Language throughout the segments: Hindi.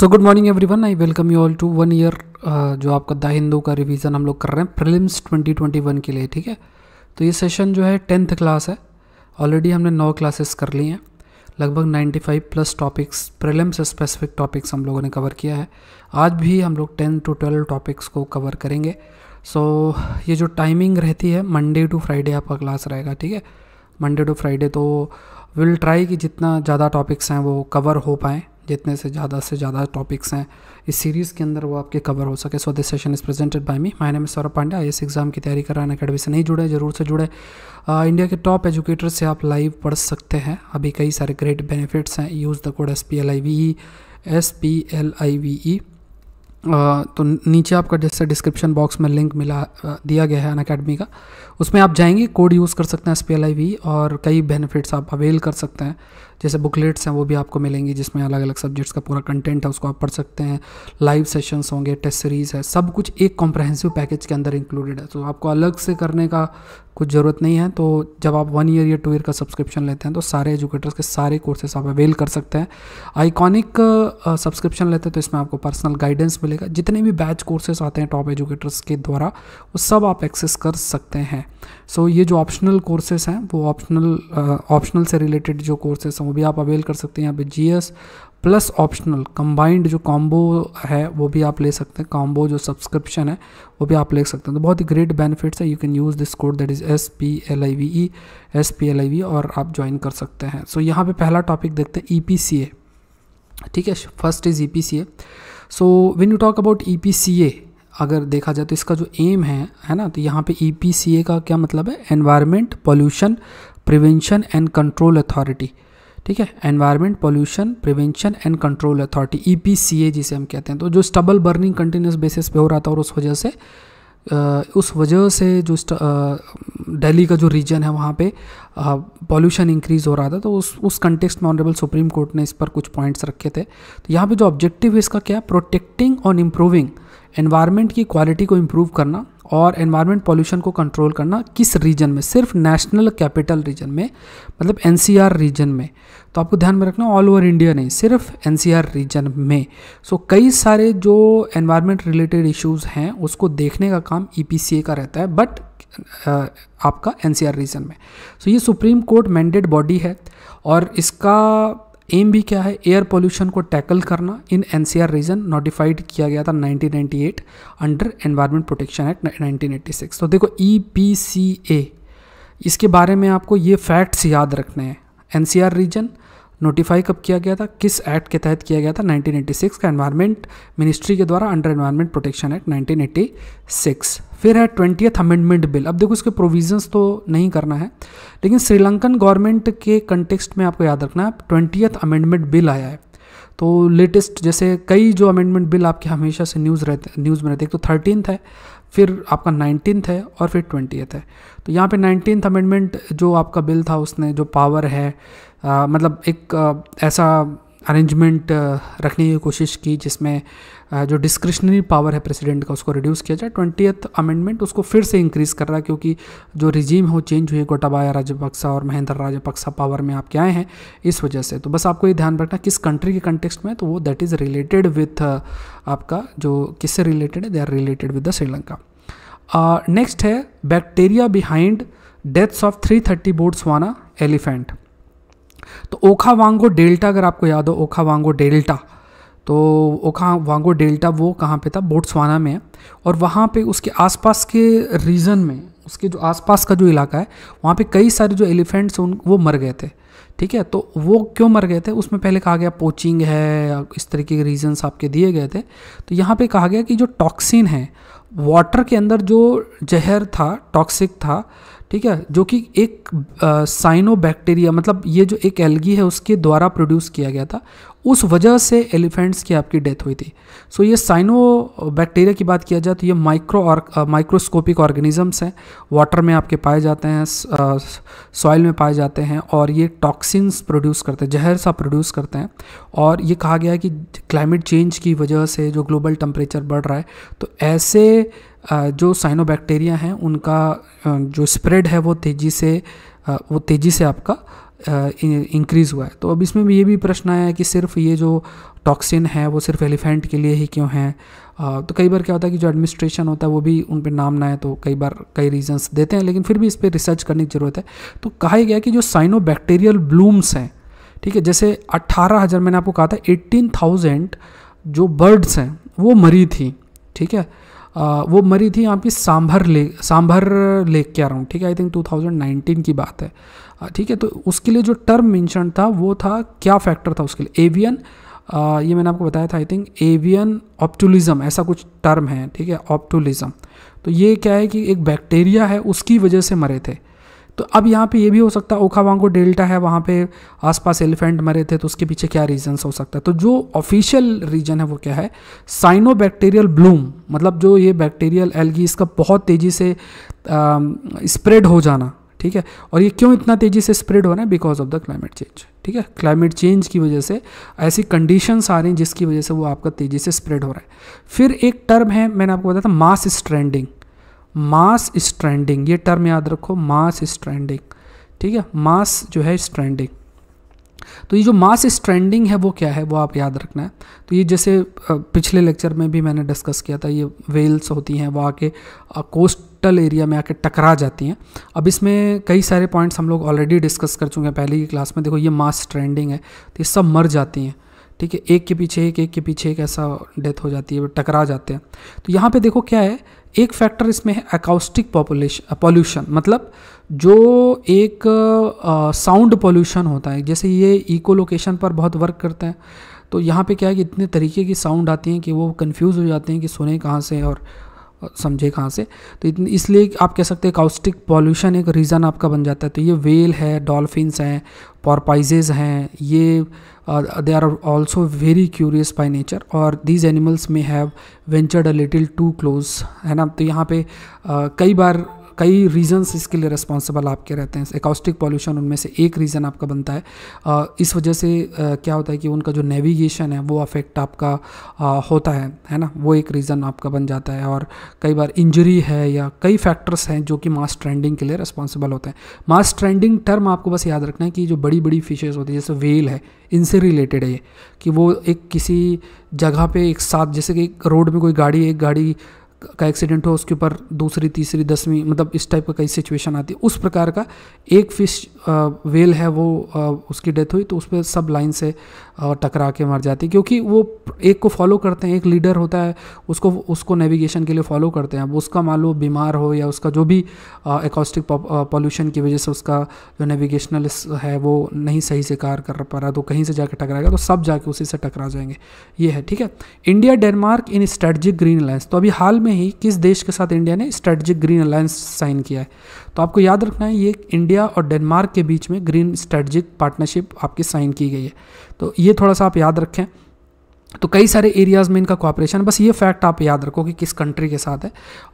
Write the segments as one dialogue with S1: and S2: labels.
S1: so good morning one I welcome you all to one year जो आपका द हिंदू का रिवीजन हम लोग कर रहे हैं प्रिलिम्स 2021 के लिए ठीक है तो ये सेशन जो है टेंथ क्लास है ऑलरेडी हमने नौ क्लासेस कर ली हैं लगभग 95 plus topics prelims specific topics हम लोगों ने कवर किया है आज भी हम लोग टेन टू ट्वेल्व टॉपिक्स को कवर करेंगे सो so, ये जो टाइमिंग रहती है मंडे टू फ्राइडे आपका क्लास रहेगा ठीक है मंडे टू फ्राइडे तो विल ट्राई कि जितना ज़्यादा टॉपिक्स हैं वो कवर हो पाएँ जितने से ज़्यादा से ज़्यादा टॉपिक्स हैं इस सीरीज़ के अंदर वो आपके कवर हो सके so this session is presented by me my name is Saurabh Pandey I S exam की तैयारी है अकेडमी से नहीं जुड़े जरूर से जुड़े आ, uh, इंडिया के टॉप एजुकेटर से आप लाइव पढ़ सकते हैं अभी कई सारे ग्रेट बेनिफिट्स हैं use the code S P L I V E S P L I V E तो नीचे आपका जैसे डिस्क्रिप्शन बॉक्स में लिंक मिला uh, दिया गया है अन अकेडमी का उसमें आप जाएंगे कोड यूज़ कर सकते हैं S P L I V और कई बेनिफिट्स आप अवेल कर सकते हैं जैसे बुकलेट्स हैं वो भी आपको मिलेंगी जिसमें अलग अलग सब्जेक्ट्स का पूरा कंटेंट है उसको आप पढ़ सकते हैं लाइव सेशंस होंगे टेस्ट सीरीज़ है सब कुछ एक कॉम्प्रहेंसिव पैकेज के अंदर इंक्लूडेड है तो आपको अलग से करने का कुछ ज़रूरत नहीं है तो जब आप वन ईयर या टू ईयर का सब्सक्रिप्शन लेते हैं तो सारे एजुकेटर्स के सारे कोर्सेस आप अवेल कर सकते हैं आइकॉनिक सब्सक्रिप्शन लेते हैं तो इसमें आपको पर्सनल गाइडेंस मिलेगा जितने भी बैच कोर्सेस आते हैं टॉप एजुकेटर्स के द्वारा वो सब आप एक्सेस कर सकते हैं सो so, ये जो ऑप्शनल कोर्सेस हैं वो ऑप्शनल ऑप्शनल से रिलेटेड जो कोर्सेस हैं वो भी आप अवेल कर सकते हैं यहाँ पे G S plus optional combined जो कॉम्बो है वो भी आप ले सकते हैं कॉम्बो जो सब्सक्रिप्शन है वो भी आप ले सकते हैं तो बहुत ही ग्रेट बेनिफिट्स है you can use this code that is S P L I V E S P L I V और आप ज्वाइन कर सकते हैं सो so, यहाँ पे पहला टॉपिक देखते हैं ई पी सी ए ठीक है first is E P C A so when you talk about E P C A अगर देखा जाए तो इसका जो एम है है ना तो यहाँ पे ई पी सी ए का क्या मतलब है environment pollution prevention and control authority ठीक है environment pollution prevention and control authority E जिसे हम कहते हैं तो जो स्टबल बर्निंग कंटिन्यूस बेसिस पे हो रहा था और उस वजह से उस वजह से जो दिल्ली का जो रीजन है वहाँ पे पॉल्यूशन इंक्रीज़ हो रहा था तो उस उस कंटेक्स्ट में ऑनरेबल सुप्रीम कोर्ट ने इस पर कुछ पॉइंट्स रखे थे तो यहाँ पे जो ऑब्जेक्टिव है इसका क्या है प्रोटेक्टिंग और इम्प्रूविंग एनवायरनमेंट की क्वालिटी को इम्प्रूव करना और एनवायरनमेंट पॉल्यूशन को कंट्रोल करना किस रीजन में सिर्फ नेशनल कैपिटल रीजन में मतलब एनसीआर रीजन में तो आपको ध्यान में रखना ऑल ओवर इंडिया नहीं सिर्फ एनसीआर रीजन में सो so, कई सारे जो एनवायरनमेंट रिलेटेड इश्यूज हैं उसको देखने का काम ई e का रहता है बट आपका एनसीआर रीजन में सो so, ये सुप्रीम कोर्ट मैंडेड बॉडी है और इसका एम भी क्या है एयर पोल्यूशन को टैकल करना इन एनसीआर रीजन नोटिफाइड किया गया था 1998 अंडर एनवायरनमेंट प्रोटेक्शन एक्ट 1986 तो देखो ई e इसके बारे में आपको ये फैक्ट्स याद रखने हैं एनसीआर रीजन नोटिफाई कब किया गया था किस एक्ट के तहत किया गया था 1986 का एनवायरनमेंट मिनिस्ट्री के द्वारा अंडर एनवायरनमेंट प्रोटेक्शन एक्ट 1986 फिर है ट्वेंटियथ अमेंडमेंट बिल अब देखो इसके प्रोविजंस तो नहीं करना है लेकिन श्रीलंकन गवर्नमेंट के कंटेक्स्ट में आपको याद रखना है ट्वेंटियथ अमेंडमेंट बिल आया है तो लेटेस्ट जैसे कई जो अमेंडमेंट बिल आपके हमेशा से न्यूज़ रहते न्यूज़ में रहते एक तो थर्टीनथ है फिर आपका नाइनटीन्थ है और फिर ट्वेंटी है तो यहाँ पे नाइनटीन्थ अमेंडमेंट जो आपका बिल था उसने जो पावर है आ, मतलब एक आ, ऐसा अरेंजमेंट रखने की कोशिश की जिसमें जो डिस्क्रिशनरी पावर है प्रेसिडेंट का उसको रिड्यूस किया जाए ट्वेंटियथ अमेंडमेंट उसको फिर से इंक्रीज़ कर रहा है क्योंकि जो रिजीम हो चेंज हुई गोटाबाया राजपक्सा और महेंद्र राजपक्सा पावर में आपके आए हैं इस वजह से तो बस आपको ये ध्यान रखना किस कंट्री के कंटेक्सट में तो वो दैट इज़ रिलेटेड विथ आपका जो किससे रिलेटेड है they are related with the Sri Lanka next है bacteria behind deaths of three thirty वाना एलिफेंट तो ओखा वांगो डेल्टा अगर आपको याद हो ओखा वांगो डेल्टा तो वो कहाँ वांगो डेल्टा वो कहाँ पे था बोट्सवाना में है और वहाँ पे उसके आसपास के रीजन में उसके जो आसपास का जो इलाका है वहाँ पे कई सारे जो एलिफेंट्स उन वो मर गए थे ठीक है तो वो क्यों मर गए थे उसमें पहले कहा गया पोचिंग है इस तरीके के रीजन्स आपके दिए गए थे तो यहाँ पे कहा गया कि जो टॉक्सिन है वाटर के अंदर जो जहर था टॉक्सिक था ठीक है जो कि एक साइनोबैक्टीरिया मतलब ये जो एक एल्गी है उसके द्वारा प्रोड्यूस किया गया था उस वजह से एलिफेंट्स की आपकी डेथ हुई थी सो so, ये साइनो बैक्टीरिया की बात किया जाए तो ये माइक्रो और माइक्रोस्कोपिक ऑर्गेनिजम्स हैं वाटर में आपके पाए जाते हैं सॉइल में पाए जाते हैं और ये टॉक्सिन्स प्रोड्यूस करते हैं जहर सा प्रोड्यूस करते हैं और ये कहा गया है कि क्लाइमेट चेंज की वजह से जो ग्लोबल टेम्परेचर बढ़ रहा है तो ऐसे जो साइनोबैक्टीरिया हैं उनका जो स्प्रेड है वो तेज़ी से वो तेज़ी से आपका इंक्रीज़ हुआ है तो अब इसमें भी ये भी प्रश्न आया है कि सिर्फ ये जो टॉक्सिन है वो सिर्फ एलिफेंट के लिए ही क्यों है तो कई बार क्या होता है कि जो एडमिनिस्ट्रेशन होता है वो भी उन पर नाम ना है तो कई बार कई रीजंस देते हैं लेकिन फिर भी इस पर रिसर्च करने की ज़रूरत है तो कहा ही गया कि जो साइनोबैक्टीरियल ब्लूम्स हैं ठीक है जैसे अट्ठारह हज़ार मैंने आपको कहा था एट्टीन थाउजेंड जो बर्ड्स हैं वो मरी थी ठीक है वो मरी थी आपकी सांभर लेक सांभर लेक के अराउंड ठीक है आई थिंक 2019 की बात है ठीक है तो उसके लिए जो टर्म मेंशन था वो था क्या फैक्टर था उसके लिए एवियन ये मैंने आपको बताया था आई थिंक एवियन ऑप्टुलिज्म ऐसा कुछ टर्म है ठीक है ऑप्टुलिज्म तो ये क्या है कि एक बैक्टीरिया है उसकी वजह से मरे थे तो अब यहाँ पे ये भी हो सकता है वांगो डेल्टा है वहाँ पे आसपास एलिफेंट मरे थे तो उसके पीछे क्या रीजन्स हो सकता है तो जो ऑफिशियल रीजन है वो क्या है बैक्टीरियल ब्लूम मतलब जो ये बैक्टीरियल एलगी इसका बहुत तेज़ी से स्प्रेड हो जाना ठीक है और ये क्यों इतना तेज़ी से स्प्रेड हो रहा है because of the climate change ठीक है क्लाइमेट चेंज की वजह से ऐसी कंडीशंस आ रही हैं जिसकी वजह से वो आपका तेज़ी से स्प्रेड हो रहा है फिर एक टर्म है मैंने आपको बताया था मास स्ट्रेंडिंग मास स्ट्रेंडिंग ये टर्म याद रखो मास स्ट्रेंडिंग ठीक है मास जो है स्ट्रेंडिंग तो ये जो मास स्ट्रेंडिंग है वो क्या है वो आप याद रखना है तो ये जैसे पिछले लेक्चर में भी मैंने डिस्कस किया था ये वेल्स होती हैं वो आके कोस्टल एरिया में आके टकरा जाती हैं अब इसमें कई सारे पॉइंट्स हम लोग ऑलरेडी डिस्कस कर चुके हैं पहले की क्लास में देखो ये मास स्ट्रेंडिंग है तो ये सब मर जाती हैं ठीक है एक के पीछे एक एक के पीछे एक ऐसा डेथ हो जाती है टकरा जाते हैं तो यहाँ पर देखो क्या है एक फैक्टर इसमें है एकाउस्टिक पॉपुलेशन पॉल्यूशन मतलब जो एक साउंड पॉल्यूशन होता है जैसे ये इको लोकेशन पर बहुत वर्क करते हैं तो यहाँ पे क्या है कि इतने तरीके की साउंड आती हैं कि वो कंफ्यूज हो जाते हैं कि सुने कहाँ से और समझे कहाँ से तो इसलिए आप कह सकते हैं काउस्टिक पॉल्यूशन एक रीज़न आपका बन जाता है तो ये वेल है डॉल्फिन्स हैं पॉरपाइजेज हैं ये they are also very curious by nature और दीज एनिमल्स में have ventured a little too close है ना तो यहाँ पे uh, कई बार कई रीजंस इसके लिए रिस्पॉन्सिबल आपके रहते हैं एकॉस्टिक पॉल्यूशन उनमें से एक रीज़न आपका बनता है इस वजह से क्या होता है कि उनका जो नेविगेशन है वो अफेक्ट आपका होता है है ना वो एक रीज़न आपका बन जाता है और कई बार इंजरी है या कई फैक्टर्स हैं जो कि मास ट्रेंडिंग के लिए रिस्पॉन्सिबल होते हैं मास ट्रेंडिंग टर्म आपको बस याद रखना है कि जो बड़ी बड़ी फिशेज़ होती है जैसे वेल है इनसे रिलेटेड है ये कि वो एक किसी जगह पे एक साथ जैसे कि एक रोड में कोई गाड़ी एक गाड़ी का एक्सीडेंट हो उसके ऊपर दूसरी तीसरी दसवीं मतलब इस टाइप का कई सिचुएशन आती है उस प्रकार का एक फिश वेल है वो उसकी डेथ हुई तो उस पर सब लाइन से और टकरा के मर जाती क्योंकि वो एक को फॉलो करते हैं एक लीडर होता है उसको उसको नेविगेशन के लिए फॉलो करते हैं अब उसका मान लो बीमार हो या उसका जो भी एकॉस्टिक पॉल्यूशन की वजह से उसका जो नेविगेशनल है वो नहीं सही से कार कर पा रहा तो कहीं से जाकर टकराएगा तो सब जाके उसी से टकरा जाएंगे ये है ठीक है India Denmark in strategic green alliance तो अभी हाल में ही किस देश के साथ इंडिया ने स्ट्रेटजिक ग्रीन अलायंस साइन किया है तो आपको याद रखना है ये इंडिया और डेनमार्क के बीच में ग्रीन स्ट्रेटजिक पार्टनरशिप आपकी साइन की गई है तो ये थोड़ा सा आप याद रखें तो कई सारे एरियाज़ में इनका कॉपरेशन बस ये फैक्ट आप याद रखो कि किस कंट्री के साथ है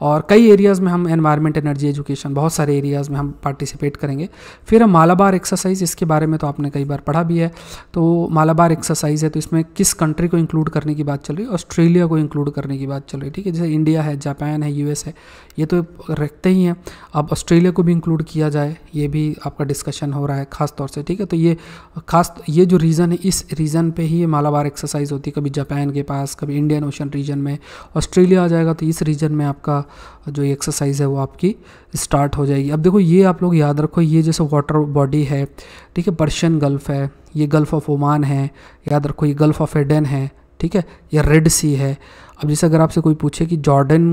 S1: और कई एरियाज़ में हम एनवायरनमेंट एनर्जी एजुकेशन बहुत सारे एरियाज़ में हम पार्टिसिपेट करेंगे फिर हम मालाबार एक्सरसाइज इसके बारे में तो आपने कई बार पढ़ा भी है तो मालाबार एक्सरसाइज है तो इसमें किस कंट्री को इंक्लूड करने की बात चल रही है ऑस्ट्रेलिया को इंक्लूड करने की बात चल रही है ठीक है जैसे इंडिया है जापान है यूएस है ये तो रखते ही हैं अब ऑस्ट्रेलिया को भी इंक्लूड किया जाए ये भी आपका डिस्कशन हो रहा है खासतौर से ठीक है तो ये खास ये जो रीज़न है इस रीज़न पर ही ये मालाबार एक्सरसाइज होती है कभी जापान के पास कभी इंडियन ओशन रीजन में ऑस्ट्रेलिया आ जाएगा तो इस रीजन में आपका जो एक्सरसाइज है वो आपकी स्टार्ट हो जाएगी अब देखो ये आप लोग याद रखो ये जैसे वाटर बॉडी है ठीक है पर्शियन गल्फ़ है ये गल्फ़ ऑफ ओमान है याद रखो ये गल्फ़ ऑफ एडन है ठीक है या रेड सी है अब जैसे अगर आपसे कोई पूछे कि जॉर्डन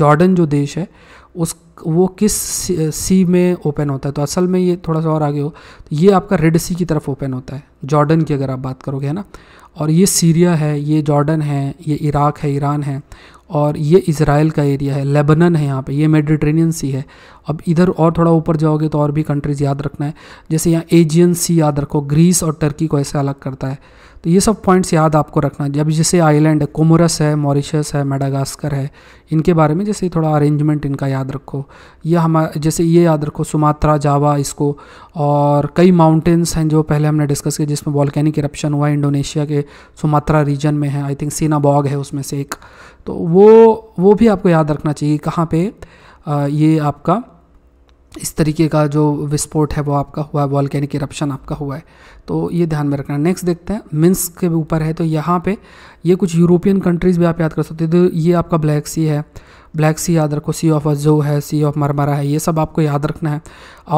S1: जॉर्डन जो देश है उस वो किस सी, में ओपन होता है तो असल में ये थोड़ा सा और आगे हो तो ये आपका रेड सी की तरफ ओपन होता है जॉर्डन की अगर आप बात करोगे है ना और ये सीरिया है ये जॉर्डन है ये इराक़ है ईरान है और ये इसराइल का एरिया है लेबनन है यहाँ पे ये मेडिट्रेनियन सी है अब इधर और थोड़ा ऊपर जाओगे तो और भी कंट्रीज़ याद रखना है जैसे यहाँ एजियन सी याद रखो ग्रीस और टर्की को ऐसे अलग करता है तो ये सब पॉइंट्स याद आपको रखना जब जैसे आइलैंड कोमोरस है मॉरिशस है मेडागास्कर है इनके बारे में जैसे थोड़ा अरेंजमेंट इनका याद रखो यह हम जैसे ये याद रखो सुमात्रा जावा इसको और कई माउंटेन्स हैं जो पहले हमने डिस्कस किया जिसमें वॉल्केनिक इरप्शन हुआ इंडोनेशिया के सुमात्रा रीजन में है आई थिंक सीनाबॉग है उसमें से एक तो वो वो भी आपको याद रखना चाहिए कहाँ पर ये आपका इस तरीके का जो विस्फोट है वो आपका हुआ है वॉलकैनिक इरप्शन आपका हुआ है तो ये ध्यान में रखना नेक्स्ट देखते हैं मिन्स के ऊपर है तो यहाँ पे ये कुछ यूरोपियन कंट्रीज़ भी आप याद कर सकते हो तो ये आपका ब्लैक सी है ब्लैक सी याद रखो सी ऑफ अजो है सी ऑफ मरमरा है ये सब आपको याद रखना है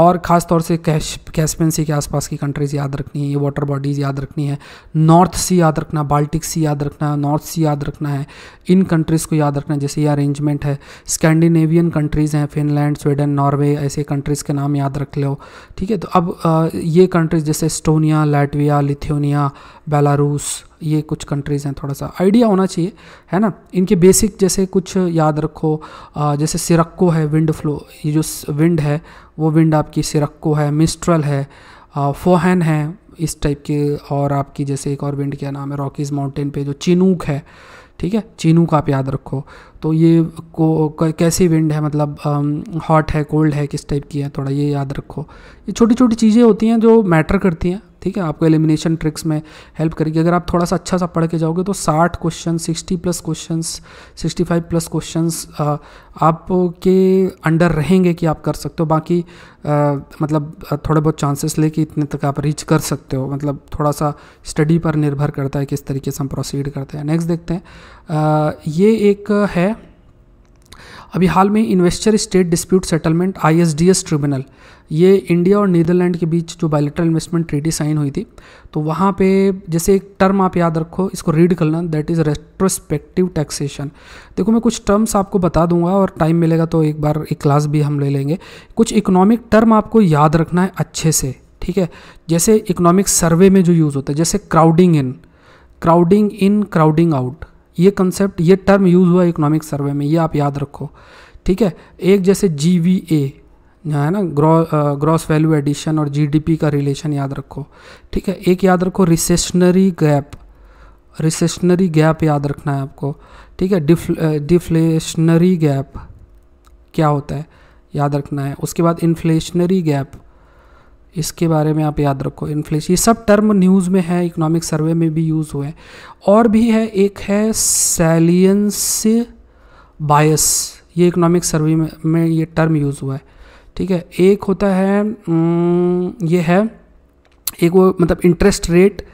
S1: और ख़ास तौर से कैश सी के आसपास की कंट्रीज़ याद रखनी है ये वाटर बॉडीज़ याद रखनी है नॉर्थ सी याद रखना बाल्टिक सी याद रखना नॉर्थ सी याद रखना है इन कंट्रीज़ को याद रखना है जैसे ये अरेंजमेंट है स्कैंडिनेवियन कंट्रीज़ हैं फिनलैंड स्वीडन नॉर्वे ऐसे कंट्रीज़ के नाम याद रख लो ठीक है तो अब ये कंट्रीज़ जैसे स्टोनिया लैटविया लिथोनिया बेलारूस ये कुछ कंट्रीज़ हैं थोड़ा सा आइडिया होना चाहिए है ना इनके बेसिक जैसे कुछ याद रखो जैसे सिरक्को है विंड फ्लो ये जो विंड है वो विंड आपकी सिरक्को है मिस्ट्रल है फोहन है इस टाइप के और आपकी जैसे एक और विंड क्या नाम है रॉकीज़ माउंटेन पे जो चिनूक है ठीक है चिनूक आप याद रखो तो ये को कैसी विंड है मतलब हॉट है कोल्ड है किस टाइप की है थोड़ा ये याद रखो ये छोटी छोटी चीज़ें होती हैं जो मैटर करती हैं ठीक है आपको एलिमिनेशन ट्रिक्स में हेल्प करेगी अगर आप थोड़ा सा अच्छा सा पढ़ के जाओगे तो 60 question 60 plus question 65 plus question आपके अंडर रहेंगे कि आप कर सकते हो बाकी आ, मतलब थोड़े बहुत चांसेस लेके इतने तक आप रीच कर सकते हो मतलब थोड़ा सा स्टडी पर निर्भर करता है किस तरीके से हम प्रोसीड करते हैं नेक्स्ट देखते हैं आ, ये एक है अभी हाल में investor state dispute settlement I tribunal ये इंडिया और नीदरलैंड के बीच जो बायोलेटरल इन्वेस्टमेंट ट्रीटी साइन हुई थी तो वहाँ पे जैसे एक टर्म आप याद रखो इसको रीड करना दैट इज़ रेट्रोस्पेक्टिव टैक्सेशन देखो मैं कुछ टर्म्स आपको बता दूंगा और टाइम मिलेगा तो एक बार एक क्लास भी हम ले लेंगे कुछ इकोनॉमिक टर्म आपको याद रखना है अच्छे से ठीक है जैसे इकोनॉमिक सर्वे में जो यूज़ होता है जैसे crowding in crowding in crowding out ये कंसेप्ट ये टर्म यूज़ हुआ इकोनॉमिक सर्वे में ये आप याद रखो ठीक है एक जैसे जी वी ए है ना ग्रॉस वैल्यू एडिशन और जीडीपी का रिलेशन याद रखो ठीक है एक याद रखो रिसेशनरी गैप रिसेशनरी गैप याद रखना है आपको ठीक है डिफ्लेशनरी गैप क्या होता है याद रखना है उसके बाद इन्फ्लेशनरी गैप इसके बारे में आप याद रखो इन्फ्लेशन ये सब टर्म न्यूज़ में है इकोनॉमिक सर्वे में भी यूज़ हुए हैं और भी है एक है सैलियंस बायस ये इकोनॉमिक सर्वे में, में ये टर्म यूज़ हुआ है ठीक है एक होता है ये है एक वो मतलब interest rate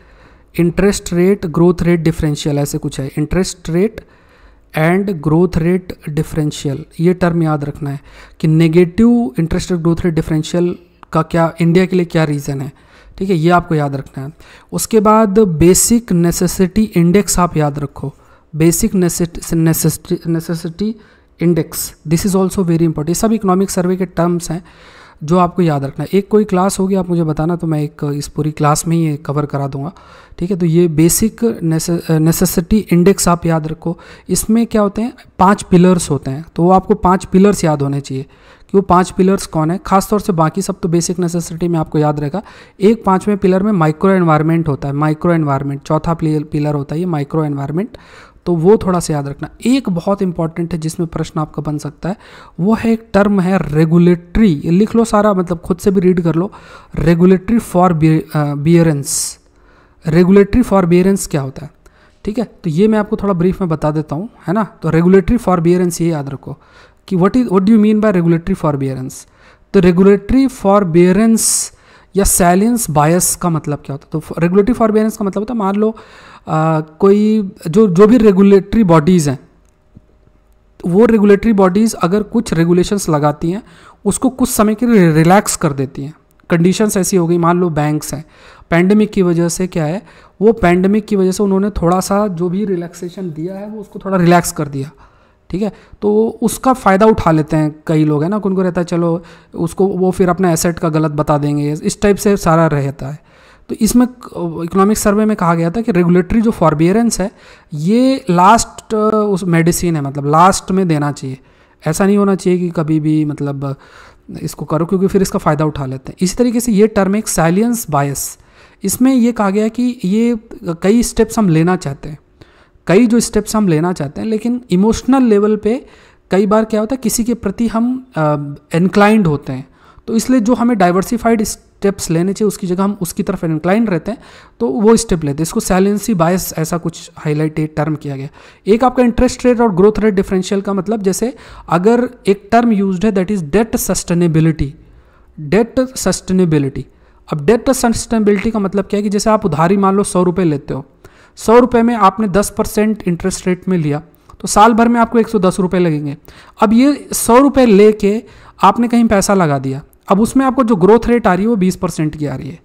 S1: interest rate growth rate differential ऐसे कुछ है interest rate and growth rate differential ये टर्म याद रखना है कि negative interest rate growth rate differential का क्या इंडिया के लिए क्या रीज़न है ठीक है ये आपको याद रखना है उसके बाद बेसिक नेसेसिटी इंडेक्स आप याद रखो basic necessity index this is also very important ये सब इकोनॉमिक सर्वे के टर्म्स हैं जो आपको याद रखना है एक कोई क्लास होगी आप मुझे बताना तो मैं एक इस पूरी क्लास में ही कवर करा दूंगा ठीक है तो ये बेसिक नेसेसिटी इंडेक्स आप याद रखो इसमें क्या होते हैं पांच पिलर्स होते हैं तो वो आपको पांच पिलर्स याद होने चाहिए कि वो पांच पिलर्स कौन है खासतौर से बाकी सब तो बेसिक नेसेसिटी में आपको याद रहेगा एक पांचवें पिलर में माइक्रो एनवायरनमेंट होता है माइक्रो एनवायरनमेंट चौथा पिलर होता है ये माइक्रो एनवायरनमेंट तो वो थोड़ा सा याद रखना एक बहुत इंपॉर्टेंट है जिसमें प्रश्न आपका बन सकता है वो है एक टर्म है रेगुलेटरी लिख लो सारा मतलब खुद से भी रीड कर लो regulatory forbearance regulatory forbearance क्या होता है ठीक है तो ये मैं आपको थोड़ा ब्रीफ में बता देता हूँ है ना तो रेगुलेटरी फॉर बियरेंस ये याद रखो कि what is what do mean by regulatory forbearance तो रेगुलेटरी फॉरबियरेंस या सैलेंस बायस का मतलब क्या होता है तो रेगुलेटरी फॉरबियरेंस का मतलब होता है मान लो आ, कोई जो जो भी रेगुलेटरी बॉडीज़ हैं तो वो रेगुलेटरी बॉडीज़ अगर कुछ रेगुलेशंस लगाती हैं उसको कुछ समय के लिए रिलैक्स कर देती हैं कंडीशंस ऐसी हो गई मान लो बैंक्स हैं पैंडमिक की वजह से क्या है वो पैंडमिक की वजह से उन्होंने थोड़ा सा जो भी रिलैक्सेशन दिया है वो उसको थोड़ा रिलैक्स कर दिया ठीक है तो उसका फ़ायदा उठा लेते हैं कई लोग है ना उनको रहता है चलो उसको वो फिर अपना एसेट का गलत बता देंगे इस टाइप से सारा रहता है तो इसमें इकोनॉमिक सर्वे में कहा गया था कि रेगुलेटरी जो फॉरबियरेंस है ये लास्ट uh, उस मेडिसिन है मतलब लास्ट में देना चाहिए ऐसा नहीं होना चाहिए कि कभी भी मतलब इसको करो क्योंकि फिर इसका फ़ायदा उठा लेते हैं इसी तरीके से ये टर्म एक साइलियंस बायस इसमें यह कहा गया कि ये कई स्टेप्स हम लेना चाहते हैं कई जो स्टेप्स हम लेना चाहते हैं लेकिन इमोशनल लेवल पे कई बार क्या होता है किसी के प्रति हम इंक्लाइंड होते हैं तो इसलिए जो हमें डाइवर्सिफाइड स्टेप्स लेने चाहिए उसकी जगह हम उसकी तरफ इनक्लाइंड रहते हैं तो वो स्टेप लेते हैं इसको सैलेंसी बायस ऐसा कुछ हाईलाइटेड टर्म किया गया एक आपका इंटरेस्ट रेट और ग्रोथ रेट डिफरेंशियल का मतलब जैसे अगर एक टर्म यूज है that is debt sustainability debt sustainability अब डेट सस्टेनेबिलिटी का मतलब क्या है कि जैसे आप उधारी मान लो सौ रुपये लेते हो सौ रुपये में आपने दस परसेंट इंटरेस्ट रेट में लिया तो साल भर में आपको एक सौ दस रुपये लगेंगे अब ये सौ रुपये ले के आपने कहीं पैसा लगा दिया अब उसमें आपको जो ग्रोथ रेट आ रही है वो बीस परसेंट की आ रही है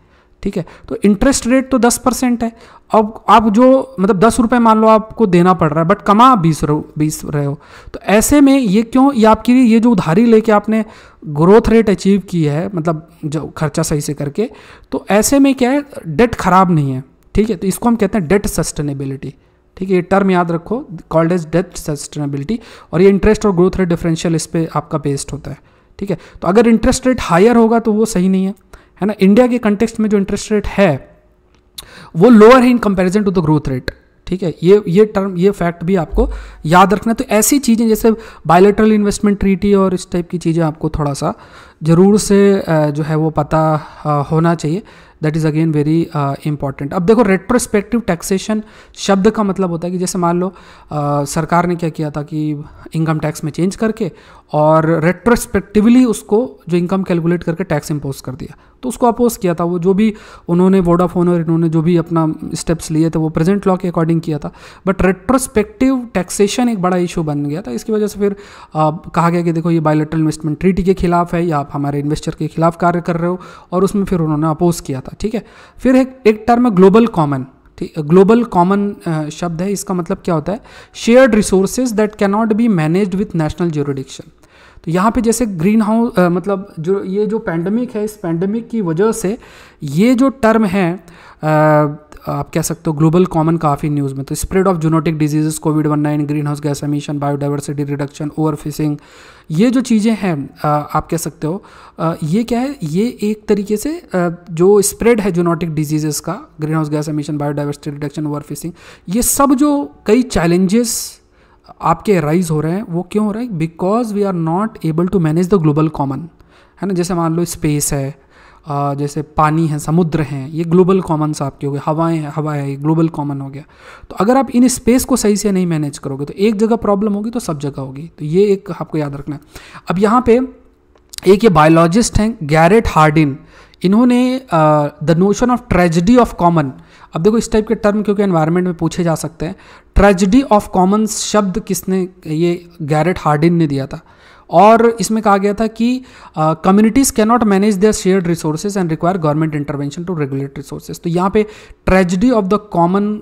S1: ठीक है तो इंटरेस्ट रेट तो दस परसेंट है अब आप जो मतलब दस रुपये मान लो आपको देना पड़ रहा है बट कमा बीस बीस रहे हो तो ऐसे में ये क्यों ये आपकी ये जो उधारी लेके आपने ग्रोथ रेट अचीव की है मतलब जो खर्चा सही से करके तो ऐसे में क्या है डेट खराब नहीं है ठीक है तो इसको हम कहते हैं डेट सस्टेनेबिलिटी ठीक है ये टर्म याद रखो कॉल्ड एज डेट सस्टेनेबिलिटी और ये इंटरेस्ट और ग्रोथ रेट डिफरेंशियल इस पर आपका बेस्ड होता है ठीक है तो अगर इंटरेस्ट रेट हायर होगा तो वो सही नहीं है है ना इंडिया के कंटेक्स्ट में जो इंटरेस्ट रेट है वो लोअर है in comparison to the growth rate ठीक है ये ये टर्म ये फैक्ट भी आपको याद रखना है तो ऐसी चीज़ें जैसे बायोलेट्रल इन्वेस्टमेंट ट्रीटी और इस टाइप की चीज़ें आपको थोड़ा सा ज़रूर से जो है वो पता होना चाहिए that is again very important अब देखो रेट्रोस्पेक्टिव टैक्सेशन शब्द का मतलब होता है कि जैसे मान लो uh, सरकार ने क्या किया था कि इनकम टैक्स में चेंज करके और रेट्रोस्पेक्टिवली उसको जो इनकम कैलकुलेट करके टैक्स इम्पोज कर दिया तो उसको अपोज किया था वो जो भी उन्होंने वोडाफोन और इन्होंने जो भी अपना स्टेप्स लिए थे वो प्रेजेंट लॉ के अकॉर्डिंग किया था बट रेट्रोस्पेक्टिव टैक्सेशन एक बड़ा इशू बन गया था इसकी वजह से फिर आ, कहा गया कि देखो ये बायोलेट्रल इन्वेस्टमेंट ट्रीटी के खिलाफ है या आप हमारे इन्वेस्टर के खिलाफ कार्य कर रहे हो और उसमें फिर उन्होंने अपोज किया था ठीक है फिर एक, एक टर्म है ग्लोबल कॉमन ठीक ग्लोबल कॉमन शब्द है इसका मतलब क्या होता है shared resources that cannot be managed with national jurisdiction तो यहाँ पे जैसे ग्रीन हाउस मतलब जो ये जो पैंडमिक है इस पैंडमिक की वजह से ये जो टर्म है आप कह सकते हो ग्लोबल कॉमन काफ़ी न्यूज़ में तो spread of zoonotic disease COVID one nine greenhouse gas emission biodiversity reduction overfishing ये जो चीज़ें हैं आप कह सकते हो ये क्या है ये एक तरीके से जो स्प्रेड है जूनोटिक डिजीज़ का greenhouse gas emission biodiversity reduction overfishing ये सब जो कई चैलेंजेस आपके राइज हो रहे हैं वो क्यों हो रहे हैं because we are not able to manage the global common है ना जैसे मान लो स्पेस है जैसे पानी है समुद्र हैं ये ग्लोबल कॉमन्स आपके हो गए हवाएं हैं हवाएँ है ये ग्लोबल कॉमन हो गया तो अगर आप इन स्पेस को सही से नहीं मैनेज करोगे तो एक जगह प्रॉब्लम होगी तो सब जगह होगी तो ये एक आपको याद रखना है अब यहाँ पे एक ये बायोलॉजिस्ट हैं गैरेट हार्डिन इन्होंने the notion of tragedy of common अब देखो इस टाइप के टर्म क्योंकि एनवायरनमेंट में पूछे जा सकते हैं ट्रेजिडी ऑफ कॉमन्स शब्द किसने ये गैरेट हार्डिन ने दिया था और इसमें कहा गया था कि communities can not manage their shared resources and require government intervention to regulate resources तो यहाँ पे ट्रेजिडी ऑफ द कॉमन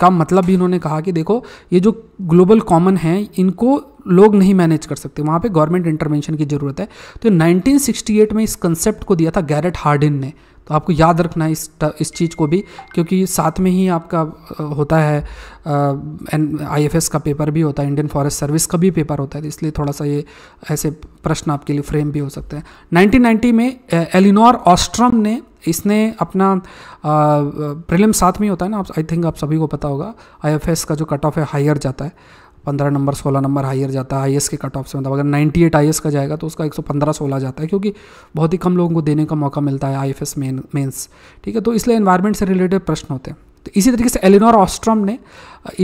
S1: का मतलब भी इन्होंने कहा कि देखो ये जो ग्लोबल कॉमन है इनको लोग नहीं मैनेज कर सकते वहाँ पे गवर्नमेंट इंटरवेंशन की ज़रूरत है तो 1968 में इस कंसेप्ट को दिया था गैरेट हार्डिन ने तो आपको याद रखना है इस इस चीज़ को भी क्योंकि साथ में ही आपका होता है एन आई एफ एस का पेपर भी होता है इंडियन फॉरेस्ट सर्विस का भी पेपर होता है इसलिए थोड़ा सा ये ऐसे प्रश्न आपके लिए फ्रेम भी हो सकते हैं 1990 में एलिनोर ऑस्ट्रम ने इसने अपना प्रीलिम साथ में होता है ना आप आई थिंक आप सभी को पता होगा आईएफएस का जो कट ऑफ है हायर जाता है पंद्रह नंबर सोलह नंबर हायर जाता है आई के कट ऑफ से मतलब अगर नाइन्टी एट आई का जाएगा तो उसका एक सौ पंद्रह सोलह जाता है क्योंकि बहुत ही कम लोगों को देने का मौका मिलता है I F S main mains ठीक है तो इसलिए इन्वायरमेंट से रिलेटेड प्रश्न होते हैं तो इसी तरीके से एलिनोर ऑस्ट्रम ने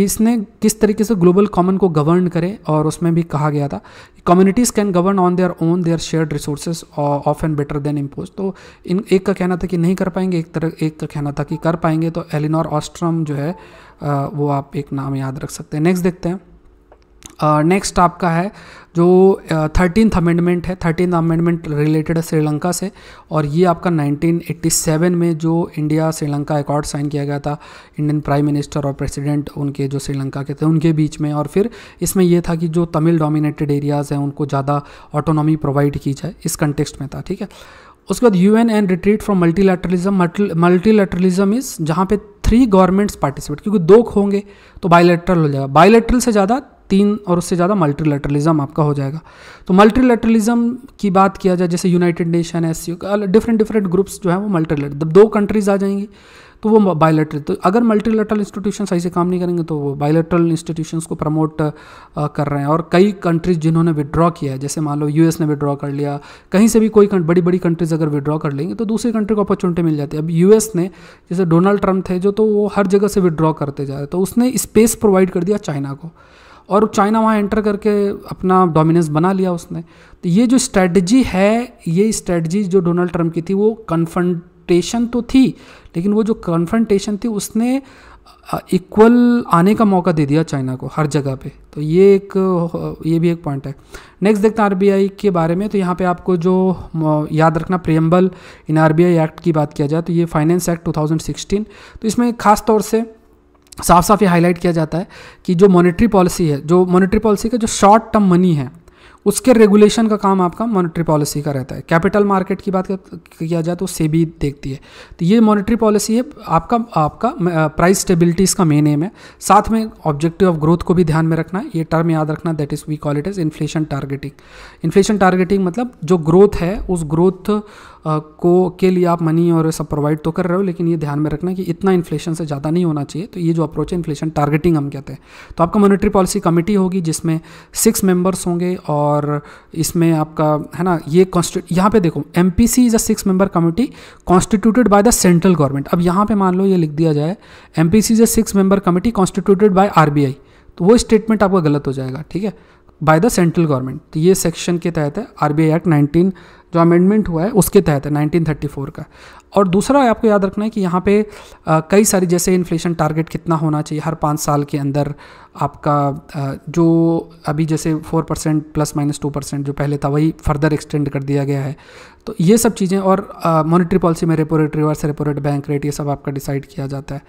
S1: इसने किस तरीके से ग्लोबल कॉमन को गवर्न करे और उसमें भी कहा गया था communities can govern on their own their shared resources of and better than impose तो इन एक का कहना था कि नहीं कर पाएंगे एक तरह एक का कहना था कि कर पाएंगे तो एलिनोर ऑस्ट्रम जो है uh, वो आप एक नाम याद रख सकते हैं नेक्स्ट देखते हैं नेक्स्ट आपका है जो थर्टीन अमेंडमेंट है थर्टीन अमेंडमेंट रिलेटेड है श्रीलंका से और ये आपका 1987 में जो इंडिया श्रीलंका अकॉर्ड साइन किया गया था इंडियन प्राइम मिनिस्टर और प्रेसिडेंट उनके जो श्रीलंका के थे उनके बीच में और फिर इसमें यह था कि जो तमिल डोमिनेटेड एरियाज़ हैं उनको ज़्यादा ऑटोनॉमी प्रोवाइड की जाए इस कंटेक्सट में था ठीक है उसके बाद U N and retreat from multilateralism multilateralism is जहाँ पे थ्री गवर्नमेंट्स पार्टिसिपेट क्योंकि दो होंगे तो बायोलेट्रल हो जाएगा बायोलेट्रल से ज़्यादा तीन और उससे ज़्यादा मल्टीलेटरलिज्म आपका हो जाएगा तो मल्टीलेटरलिज्म की बात किया जाए जैसे United Nations different different groups जो है वो मल्टीलेटर जब दो कंट्रीज आ जाएंगी तो वो बायोलेट्रल तो अगर मल्टीलेटरल इंस्टीट्यूशन सही से काम नहीं करेंगे तो वो बायोलेटरल इंस्टीट्यूशन को प्रमोट कर रहे हैं और कई कंट्रीज जिन्होंने विड्रॉ किया है जैसे मान लो यू ने विड्रॉ कर लिया कहीं से भी कोई बड़ी बड़ी कंट्रीज अगर विड्रॉ कर लेंगे तो दूसरी कंट्री को अपॉर्चुनिटी मिल जाती है अब यू ने जैसे डोनाल्ड ट्रंप थे जो तो वो हर जगह से विड्रॉ करते जा रहे तो उसने स्पेस प्रोवाइड कर दिया चाइना को और चाइना वहाँ एंटर करके अपना डोमिनेंस बना लिया उसने तो ये जो स्ट्रेटजी है ये स्ट्रेटजी जो डोनाल्ड ट्रम्प की थी वो कन्फ्रंटेशन तो थी लेकिन वो जो कन्फ्रंटेशन थी उसने इक्वल आने का मौका दे दिया चाइना को हर जगह पे तो ये एक ये भी एक पॉइंट है नेक्स्ट देखते हैं आरबीआई के बारे में तो यहाँ पे आपको जो याद रखना प्रियम्बल इन आरबीआई एक्ट की बात किया जाए तो ये फाइनेंस एक्ट 2016 तो इसमें ख़ास तौर से साफ साफ ये हाईलाइट किया जाता है कि जो मॉनेटरी पॉलिसी है जो मॉनेटरी पॉलिसी का जो शॉर्ट टर्म मनी है उसके रेगुलेशन का काम आपका मॉनेटरी पॉलिसी का रहता है कैपिटल मार्केट की बात किया जाए तो सेबी देखती है तो ये मॉनेटरी पॉलिसी है आपका आपका प्राइस स्टेबिलिटी इसका मेन एम है साथ में ऑब्जेक्टिव ऑफ ग्रोथ को भी ध्यान में रखना है ये टर्म याद रखना that is we call it is inflation targeting inflation targeting मतलब जो ग्रोथ है उस ग्रोथ को के लिए आप मनी और सब प्रोवाइड तो कर रहे हो लेकिन ये ध्यान में रखना कि इतना इन्फ्लेशन से ज़्यादा नहीं होना चाहिए तो ये जो अप्रोच है इन्फ्लेशन टारगेटिंग हम कहते हैं तो आपका मॉनेटरी पॉलिसी कमेटी होगी जिसमें सिक्स मेंबर्स होंगे और इसमें आपका है ना ये कॉन्स्टिट यहाँ पे देखो M P C is a six member committee constituted by the central government अब यहाँ पे मान लो ये लिख दिया जाए M P C is a six member committee constituted by R B I तो वो स्टेटमेंट आपका गलत हो जाएगा ठीक है बाय द सेंट्रल गवर्नमेंट तो ये सेक्शन के तहत है आरबीआई एक्ट 19 जो अमेंडमेंट हुआ है उसके तहत है 1934 का और दूसरा आपको याद रखना है कि यहाँ पे आ, कई सारी जैसे इन्फ्लेशन टारगेट कितना होना चाहिए हर पाँच साल के अंदर आपका आ, जो अभी जैसे four percent plus minus two percent जो पहले था वही फर्दर एक्सटेंड कर दिया गया है तो ये सब चीज़ें और मॉनेटरी पॉलिसी में repo rate reverse repo rate bank rate ये सब आपका डिसाइड किया जाता है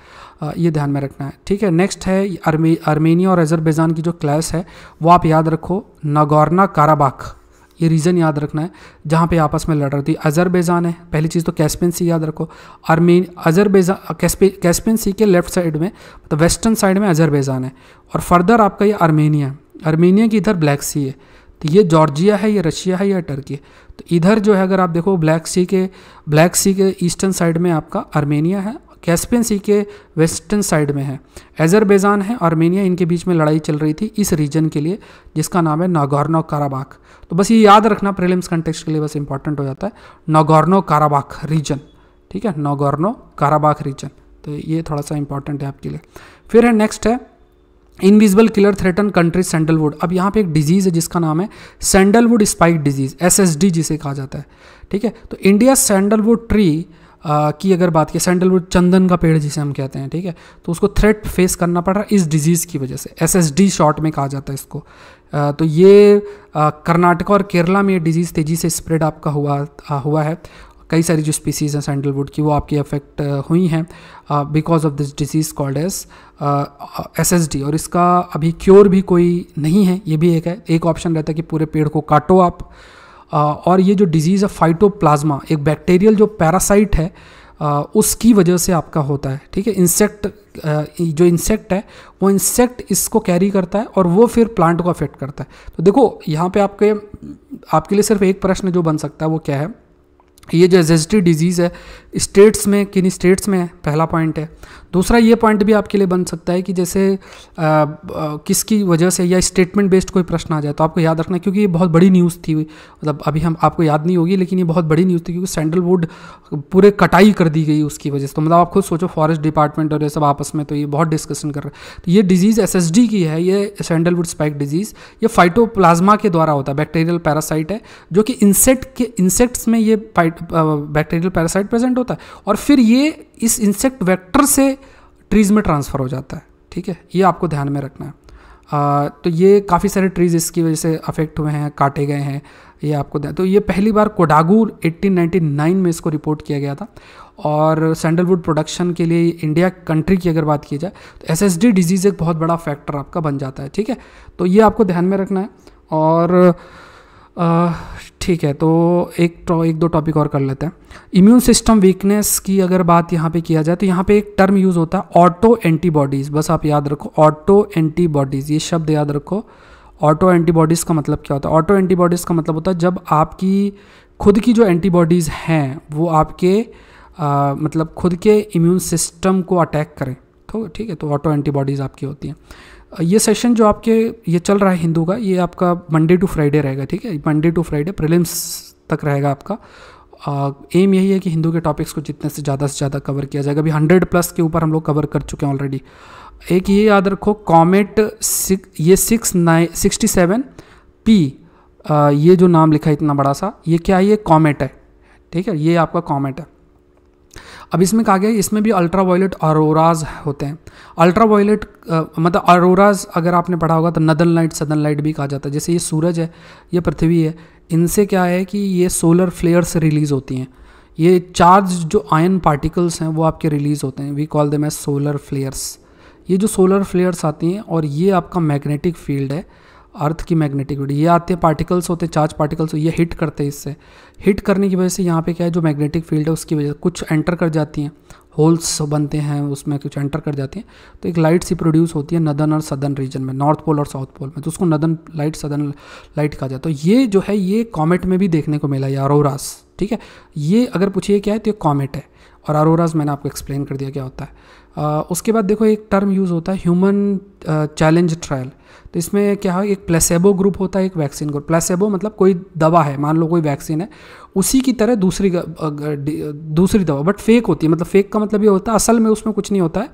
S1: आ, ये ध्यान में रखना है ठीक है नेक्स्ट है आर्मे आर्मेनिया और अजरबैजान की जो क्लैश है वो आप याद रखो नगोरना काराबाख ये रीज़न याद रखना है जहाँ पे आपस में लड़ रही थी अजरबैजान है पहली चीज़ तो कैस्पियन सी याद रखो आर्मेन अजरबैजान कैस्पियन सी के लेफ्ट साइड में तो वेस्टर्न साइड में अजरबैजान है और फर्दर आपका ये आर्मेनिया आर्मेनिया की इधर ब्लैक सी है तो ये जॉर्जिया है ये रशिया है या टर्की है तो इधर जो है अगर आप देखो ब्लैक सी के ब्लैक सी के ईस्टर्न साइड में आपका आर्मेनिया है कैस्पियन सी के वेस्टर्न साइड में है एजरबैजान है आर्मेनिया इनके बीच में लड़ाई चल रही थी इस रीजन के लिए जिसका नाम है नागोर्नो काराबाख तो बस ये याद रखना प्रिलिम्स कंटेक्स के लिए बस इंपॉर्टेंट हो जाता है नागोर्नो काराबाख रीजन ठीक है नागोर्नो काराबाख रीजन तो ये थोड़ा सा इंपॉर्टेंट है आपके लिए फिर है नेक्स्ट है invisible killer threaten country sandalwood अब यहाँ पे एक डिजीज़ है जिसका नाम है sandalwood spike disease S S D जिसे कहा जाता है ठीक है तो इंडिया सैंडलवुड ट्री की अगर बात की सैंडलवुड चंदन का पेड़ जिसे हम कहते हैं ठीक है तो उसको थ्रेट फेस करना पड़ रहा है इस डिजीज़ की वजह से एस एस डी शॉर्ट में कहा जाता है इसको आ, तो ये कर्नाटका और केरला में ये डिजीज़ तेज़ी से स्प्रेड आपका हुआ आ, हुआ है कई सारी जो स्पीसीज़ हैं सैंडलवुड की वो आपकी अफेक्ट हुई हैं because of this disease called S S S D और इसका अभी क्योर भी कोई नहीं है ये भी एक है एक ऑप्शन रहता है कि पूरे पेड़ को काटो आप आ, और ये जो डिजीज़ है फाइटोप्लाज्मा एक बैक्टीरियल जो पैरासाइट है आ, उसकी वजह से आपका होता है ठीक है इंसेक्ट जो इंसेक्ट है वो इंसेक्ट इसको कैरी करता है और वो फिर प्लांट को अफेक्ट करता है तो देखो यहाँ पे आपके आपके लिए सिर्फ एक प्रश्न जो बन सकता है वो क्या है ये जो एजेस्टिव डिजीज़ है स्टेट्स में किन स्टेट्स में है पहला पॉइंट है दूसरा ये पॉइंट भी आपके लिए बन सकता है कि जैसे आ, आ, किसकी वजह से या स्टेटमेंट बेस्ड कोई प्रश्न आ जाए तो आपको याद रखना क्योंकि ये बहुत बड़ी न्यूज़ थी मतलब अभी हम आपको याद नहीं होगी लेकिन ये बहुत बड़ी न्यूज़ थी क्योंकि सैंडलवुड पूरे कटाई कर दी गई उसकी वजह से तो मतलब आप खुद सोचो फॉरेस्ट डिपार्टमेंट और ये सब आपस में तो ये बहुत डिस्कशन कर रहे हैं तो ये डिजीज़ एस की है ये सैंडलवुड स्पाइक डिजीज़ ये फाइटो के द्वारा होता है बैक्टीरियल पैरासाइट है जो कि इंसेक्ट के इंसेक्ट्स में ये बैक्टीरियल पैरासाइट प्रेजेंट होता है होता है और फिर ये इस इंसेक्ट वेक्टर से ट्रीज़ में ट्रांसफ़र हो जाता है ठीक है ये आपको ध्यान में रखना है आ, तो ये काफ़ी सारे ट्रीज़ इसकी वजह से अफेक्ट हुए हैं काटे गए हैं ये आपको तो ये पहली बार कोडागू 1899 में इसको रिपोर्ट किया गया था और सैंडलवुड प्रोडक्शन के लिए इंडिया कंट्री की अगर बात की जाए तो एस डिजीज़ एक बहुत बड़ा फैक्टर आपका बन जाता है ठीक है तो ये आपको ध्यान में रखना है और ठीक है तो एक एक दो टॉपिक और कर लेते हैं इम्यून सिस्टम वीकनेस की अगर बात यहाँ पे किया जाए तो यहाँ पे एक टर्म यूज़ होता है ऑटो एंटीबॉडीज़ बस आप याद रखो ऑटो एंटीबॉडीज़ ये शब्द याद रखो ऑटो एंटीबॉडीज़ का मतलब क्या होता है ऑटो एंटीबॉडीज़ का मतलब होता है जब आपकी खुद की जो एंटीबॉडीज़ हैं वो आपके आ, मतलब खुद के इम्यून सिस्टम को अटैक करें तो ठीक है तो ऑटो एंटीबॉडीज़ आपकी होती हैं ये सेशन जो आपके ये चल रहा है हिंदू का ये आपका मंडे टू फ्राइडे रहेगा ठीक है मंडे टू फ्राइडे प्रिलिम्स तक रहेगा आपका एम यही है कि हिंदू के टॉपिक्स को जितने से ज़्यादा से ज़्यादा कवर किया जाएगा अभी हंड्रेड प्लस के ऊपर हम लोग कवर कर चुके हैं ऑलरेडी एक ये याद रखो कॉमेट सिक, ये six nine sixty seven P आ, ये जो नाम लिखा है इतना बड़ा सा ये क्या है ये कॉमेट है ठीक है ये आपका कॉमेट है अब इसमें कहा गया इसमें भी अल्ट्रा वायलेट अरोराज होते हैं अल्ट्रा वायलेट मतलब अरोराज अगर आपने पढ़ा होगा तो नदन लाइट सदन लाइट भी कहा जाता है जैसे ये सूरज है ये पृथ्वी है इनसे क्या है कि ये सोलर फ्लेयर्स रिलीज़ होती हैं ये चार्ज जो आयन पार्टिकल्स हैं वो आपके रिलीज़ होते हैं we call them as solar flares ये जो सोलर फ्लेयर्स आती हैं और ये आपका मैग्नेटिक फील्ड है अर्थ की मैग्नेटिक ये आते हैं पार्टिकल्स होते हैं चार्ज पार्टिकल्स ये हिट करते हैं इससे हिट करने की वजह से यहाँ पे क्या है जो मैग्नेटिक फील्ड है उसकी वजह से कुछ एंटर कर जाती हैं होल्स बनते हैं उसमें कुछ एंटर कर जाती हैं तो एक लाइट सी प्रोड्यूस होती है नदन और सदन रीजन में नॉर्थ पोल और साउथ पोल में तो उसको नदन लाइट सदन लाइट कहा जाता है तो ये जो है ये कॉमेट में भी देखने को मिला ये अरोरास ठीक है ये अगर पूछिए क्या है तो ये कॉमेट है और अरोरास मैंने आपको एक्सप्लेन कर दिया क्या होता है आ, उसके बाद देखो एक टर्म यूज़ होता है ह्यूमन चैलेंज ट्रायल तो इसमें क्या है एक प्लेसेबो ग्रुप होता है एक वैक्सीन ग्रुप प्लेसेबो मतलब कोई दवा है मान लो कोई वैक्सीन है उसी की तरह दूसरी दूसरी दवा बट फेक होती है मतलब फेक का मतलब ये होता है असल में उसमें कुछ नहीं होता है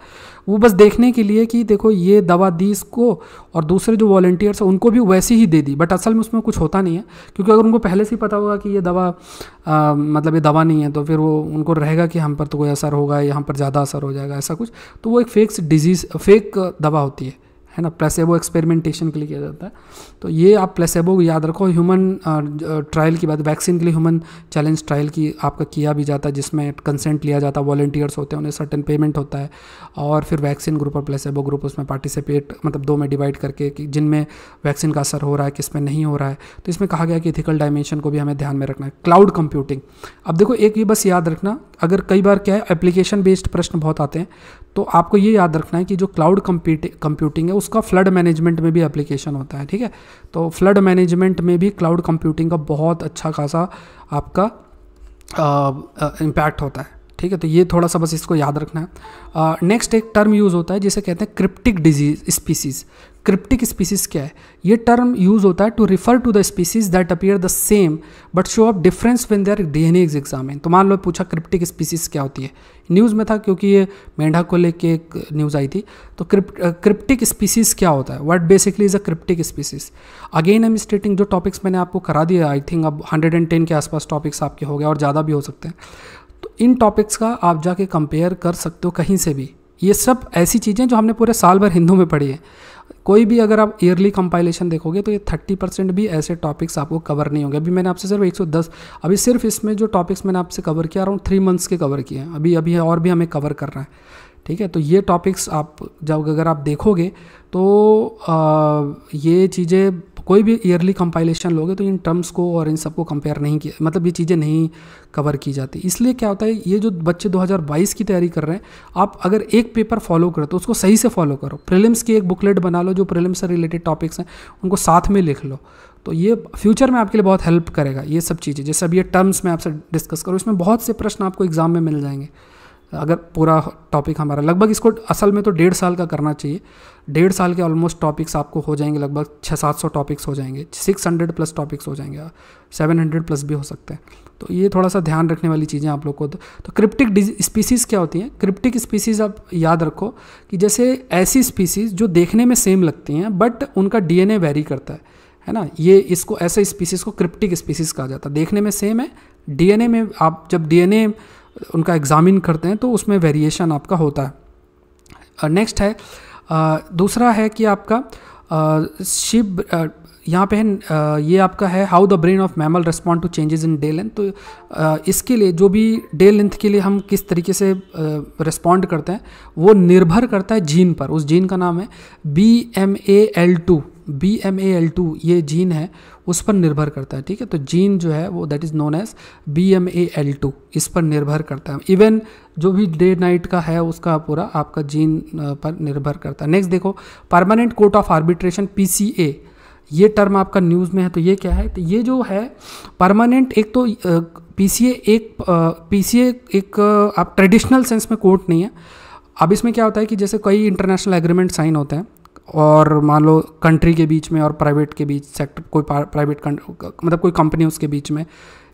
S1: वो बस देखने के लिए कि देखो ये दवा दी इसको और दूसरे जो वॉल्टियर्स हैं उनको भी वैसी ही दे दी बट असल में उसमें कुछ होता नहीं है क्योंकि अगर उनको पहले से ही पता होगा कि ये दवा आ, मतलब ये दवा नहीं है तो फिर वो उनको रहेगा कि हम पर तो कोई असर होगा यहाँ पर ज़्यादा असर हो जाएगा ऐसा कुछ तो वो एक फेक डिजीज़ फेक दवा होती है है ना प्लेसेबो एक्सपेरिमेंटेशन के लिए किया जाता है तो ये आप प्लेसेबो याद रखो ह्यूमन ट्रायल uh, uh, की बात वैक्सीन के लिए ह्यूमन चैलेंज ट्रायल की आपका किया भी जाता है जिसमें कंसेंट लिया जाता है वॉलेंटियर्स होते हैं उन्हें सर्टन पेमेंट होता है और फिर वैक्सीन ग्रुप और प्लेसेबो ग्रुप उसमें पार्टिसिपेट मतलब दो में डिवाइड करके कि जिनमें वैक्सीन का असर हो रहा है किस में नहीं हो रहा है तो इसमें कहा गया कि इथिकल डायमेंशन को भी हमें ध्यान में रखना है क्लाउड कंप्यूटिंग अब देखो एक ये बस याद रखना अगर कई बार क्या है एप्लीकेशन बेस्ड प्रश्न बहुत आते हैं तो आपको ये याद रखना है कि जो क्लाउड कंप्यूटिंग है उसका फ्लड मैनेजमेंट में भी एप्लीकेशन होता है ठीक है तो फ्लड मैनेजमेंट में भी क्लाउड कंप्यूटिंग का बहुत अच्छा खासा आपका इम्पैक्ट होता है ठीक है तो ये थोड़ा सा बस इसको याद रखना है नेक्स्ट uh, एक टर्म यूज़ होता है जिसे कहते हैं cryptic disease species cryptic species क्या है ये टर्म यूज होता है to refer to the species that appear the same but show up difference when their D N A's examine तो मान लो पूछा क्रिप्टिक स्पीसीज क्या होती है न्यूज़ में था क्योंकि ये मेंढा को लेके एक न्यूज़ आई थी तो क्रिप्टिक स्पीसीज क्या होता है what basically is a cryptic species again am stating जो टॉपिक्स मैंने आपको करा दिया आई थिंक अब हंड्रेड एंड टेन के आसपास टॉपिक्स आपके हो गए और ज़्यादा भी हो सकते हैं तो इन टॉपिक्स का आप जाके कंपेयर कर सकते हो कहीं से भी ये सब ऐसी चीज़ें जो हमने पूरे साल भर हिंदू में पढ़ी है कोई भी अगर आप ईयरली कंपाइलेशन देखोगे तो ये थर्टी परसेंट भी ऐसे टॉपिक्स आपको कवर नहीं होंगे अभी मैंने आपसे सिर्फ एक सौ दस अभी सिर्फ इसमें जो टॉपिक्स मैंने आपसे कवर किया अराउंड थ्री मंथ्स के कवर किए हैं अभी अभी और भी हमें कवर करना है ठीक है तो ये टॉपिक्स आप जब अगर आप देखोगे तो आ, ये चीज़ें कोई भी ईयरली कंपाइलेशन लोगे तो इन टर्म्स को और इन सबको कंपेयर नहीं किया मतलब ये चीज़ें नहीं कवर की जाती इसलिए क्या होता है ये जो बच्चे 2022 की तैयारी कर रहे हैं आप अगर एक पेपर फॉलो करो तो उसको सही से फॉलो करो प्रिलिम्स की एक बुकलेट बना लो जो प्रिलिम्स से रिलेटेड टॉपिक्स हैं उनको साथ में लिख लो तो ये फ्यूचर में आपके लिए बहुत हेल्प करेगा ये सब चीज़ें जैसे अब ये टर्म्स में आपसे डिस्कस करूँ इसमें बहुत से प्रश्न आपको एग्जाम में मिल जाएंगे अगर पूरा टॉपिक हमारा लगभग इसको असल में तो डेढ़ साल का करना चाहिए डेढ़ साल के ऑलमोस्ट टॉपिक्स आपको हो जाएंगे लगभग छः सात सौ टॉपिक्स हो जाएंगे सिक्स हंड्रेड प्लस टॉपिक्स हो जाएंगे सेवन हंड्रेड प्लस भी हो सकते हैं तो ये थोड़ा सा ध्यान रखने वाली चीज़ें आप लोग को तो, क्रिप्टिक स्पीसीज़ क्या होती हैं क्रिप्टिक स्पीसीज़ आप याद रखो कि जैसे ऐसी स्पीसीज़ जो देखने में सेम लगती हैं बट उनका डीएनए वेरी करता है है ना ये इसको ऐसे स्पीसीज़ को क्रिप्टिक स्पीसीज़ कहा जाता है देखने में सेम है डीएनए में आप जब डीएनए उनका एग्ज़ामिन करते हैं तो उसमें वेरिएशन आपका होता है नेक्स्ट है दूसरा है कि आपका शिव यहाँ पे है ये आपका है how the brain of mammal respond to changes in day length तो इसके लिए जो भी डे लेंथ के लिए हम किस तरीके से रिस्पॉन्ड करते हैं वो निर्भर करता है जीन पर उस जीन का नाम है B M A L two B M A L two ये जीन है उस पर निर्भर करता है ठीक है तो जीन जो है वो that is known as B M A L two इस पर निर्भर करता है इवन जो भी डे नाइट का है उसका पूरा आपका जीन पर निर्भर करता है नेक्स्ट देखो Permanent Court of Arbitration P C A ये टर्म आपका न्यूज़ में है तो ये क्या है तो ये जो है परमानेंट एक तो पी सी ए एक पी सी ए एक आप ट्रेडिशनल सेंस में कोर्ट नहीं है अब इसमें क्या होता है कि जैसे कई इंटरनेशनल एग्रीमेंट साइन होते हैं और मान लो कंट्री के बीच में और प्राइवेट के बीच सेक्टर कोई प्राइवेट मतलब कोई कंपनी उसके बीच में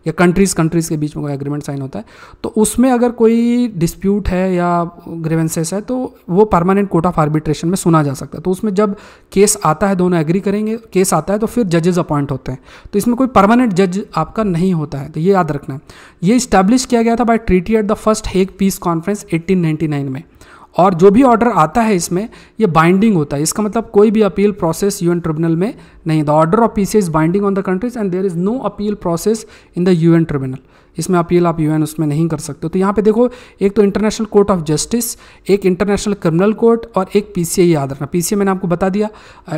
S1: या कंट्रीज़ कंट्रीज़ के बीच में कोई एग्रीमेंट साइन होता है तो उसमें अगर कोई डिस्प्यूट है या ग्रेवेंसेस है तो वो परमानेंट कोर्ट ऑफ आर्बिट्रेशन में सुना जा सकता है तो उसमें जब केस आता है दोनों एग्री करेंगे केस आता है तो फिर जजेस अपॉइंट होते हैं तो इसमें कोई परमानेंट जज आपका नहीं होता है तो ये याद रखना है ये इस्टेब्लिश किया गया था by treaty at the first Hague peace conference eighteen में और जो भी ऑर्डर आता है इसमें ये बाइंडिंग होता है इसका मतलब कोई भी अपील प्रोसेस यू ट्रिब्यूनल में नहीं the order of PC is binding on the countries and there is no appeal process in the U tribunal इसमें अपील आप यू उसमें नहीं कर सकते तो यहाँ पे देखो एक तो इंटरनेशनल कोर्ट ऑफ जस्टिस एक इंटरनेशनल क्रिमिनल कोर्ट और एक पीसीए याद रखना पीसीए मैंने आपको बता दिया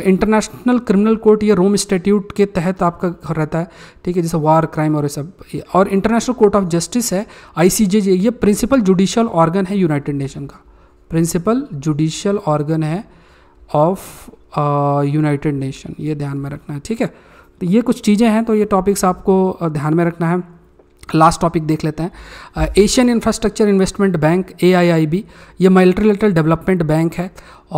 S1: इंटरनेशनल क्रिमिनल कोर्ट ये रोम इंस्टीट्यूट के तहत आपका घर रहता है ठीक है जैसे वार क्राइम और ये सब और इंटरनेशनल कोर्ट ऑफ जस्टिस है आईसीजे ये प्रिंसिपल जुडिशियल ऑर्गन है यूनाइटेड नेशन का प्रिंसिपल जुडिशियल ऑर्गन है ऑफ यूनाइटेड नेशन ये ध्यान में रखना है ठीक है तो ये कुछ चीज़ें हैं तो ये टॉपिक्स आपको ध्यान में रखना है लास्ट टॉपिक देख लेते हैं Asian Infrastructure Investment Bank A I I B ये मल्टीलेटरल डेवलपमेंट बैंक है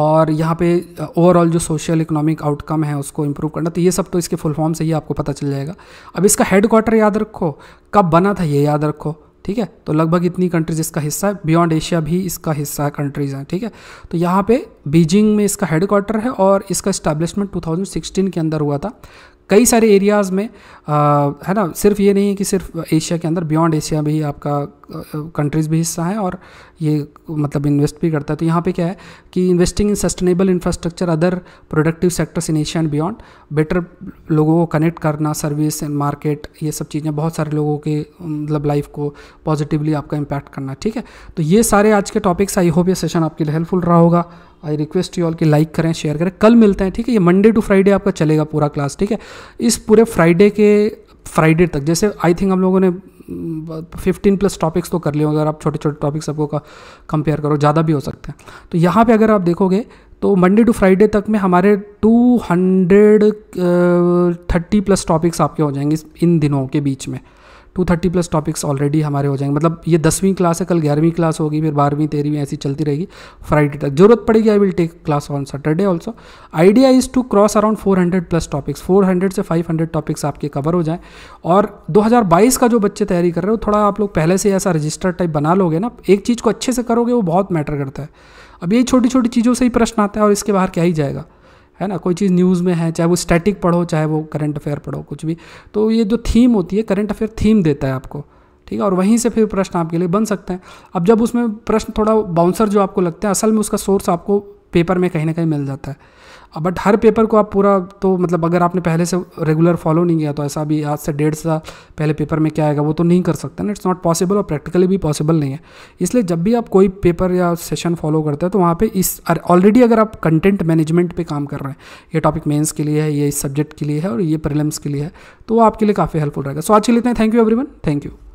S1: और यहाँ पे ओवरऑल जो सोशल इकोनॉमिक आउटकम है उसको इम्प्रूव करना तो ये सब तो इसके फुल फॉर्म से ही आपको पता चल जाएगा अब इसका हेड क्वार्टर याद रखो कब बना था ये याद रखो ठीक है तो लगभग इतनी कंट्रीज इसका हिस्सा है बियॉन्ड एशिया भी इसका हिस्सा है कंट्रीज हैं ठीक है तो यहाँ पे बीजिंग में इसका हेडक्वार्टर है और इसका इस्टेब्लिशमेंट 2016 के अंदर हुआ था कई सारे एरियाज़ में आ, है ना सिर्फ ये नहीं है कि सिर्फ एशिया के अंदर बियॉन्ड एशिया भी आपका कंट्रीज़ भी हिस्सा है और ये मतलब इन्वेस्ट भी करता है तो यहाँ पे क्या है कि investing in sustainable infrastructure other productive sectors in Asia and beyond better लोगों को कनेक्ट करना सर्विस एंड मार्केट ये सब चीज़ें बहुत सारे लोगों के मतलब लाइफ को पॉजिटिवली आपका इम्पैक्ट करना ठीक है तो ये सारे आज के टॉपिक्स आई होप ये सेशन आपके लिए हेल्पफुल रहा होगा आई रिक्वेस्ट यू ऑल की लाइक करें शेयर करें कल मिलते हैं ठीक है ये मंडे टू फ्राइडे आपका चलेगा पूरा क्लास ठीक है इस पूरे फ्राइडे के फ्राइडे तक जैसे आई थिंक हम लोगों ने फिफ्टीन प्लस टॉपिक्स तो कर लिए अगर आप छोटे छोटे टॉपिक्स सबको का कंपेयर करो ज़्यादा भी हो सकते हैं तो यहाँ पे अगर आप देखोगे तो मंडे टू फ्राइडे तक में हमारे 230 प्लस टॉपिक्स आपके हो जाएंगे इन दिनों के बीच में two thirty plus topics already हमारे हो जाएंगे मतलब ये दसवीं क्लास है कल ग्यारहवीं क्लास होगी फिर बारहवीं तेरहवीं ऐसी चलती रहेगी फ्राइडे तक जरूरत पड़ेगी I will take class on Saturday also idea is to cross around four hundred plus topics four hundred से फाइव हंड्रेड टॉपिक्स आपके कवर हो जाएँ और दो हज़ार बाईस का जो बच्चे तैयारी कर रहे हो थोड़ा आप लोग पहले से ऐसा रजिस्टर टाइप बना लोगे ना एक चीज़ को अच्छे से करोगे वो बहुत मैटर करता है अब ये छोटी छोटी चीज़ों से ही प्रश्न आता है और इसके बाहर क्या ही जाएगा है ना कोई चीज़ न्यूज़ में है चाहे वो स्टैटिक पढ़ो चाहे वो करंट अफेयर पढ़ो कुछ भी तो ये जो थीम होती है करंट अफेयर थीम देता है आपको ठीक है और वहीं से फिर प्रश्न आपके लिए बन सकते हैं अब जब उसमें प्रश्न थोड़ा बाउंसर जो आपको लगता है असल में उसका सोर्स आपको पेपर में कहीं ना कहीं मिल जाता है बट हर पेपर को आप पूरा तो मतलब अगर आपने पहले से रेगुलर फॉलो नहीं किया तो ऐसा भी आज से डेढ़ साल पहले पेपर में क्या आएगा वो तो नहीं कर सकते ना इट्स नॉट पॉसिबल और प्रैक्टिकली भी पॉसिबल नहीं है इसलिए जब भी आप कोई पेपर या सेशन फॉलो करते हैं तो वहाँ पे इस ऑलरेडी अगर आप कंटेंट मैनेजमेंट पे काम कर रहे हैं ये टॉपिक मेन्स के लिए है ये इस सब्जेक्ट के लिए है और ये प्रिलम्स के लिए है तो वो आपके लिए काफ़ी हेल्पफुल रहेगा सो आज के लिए thank you every thank you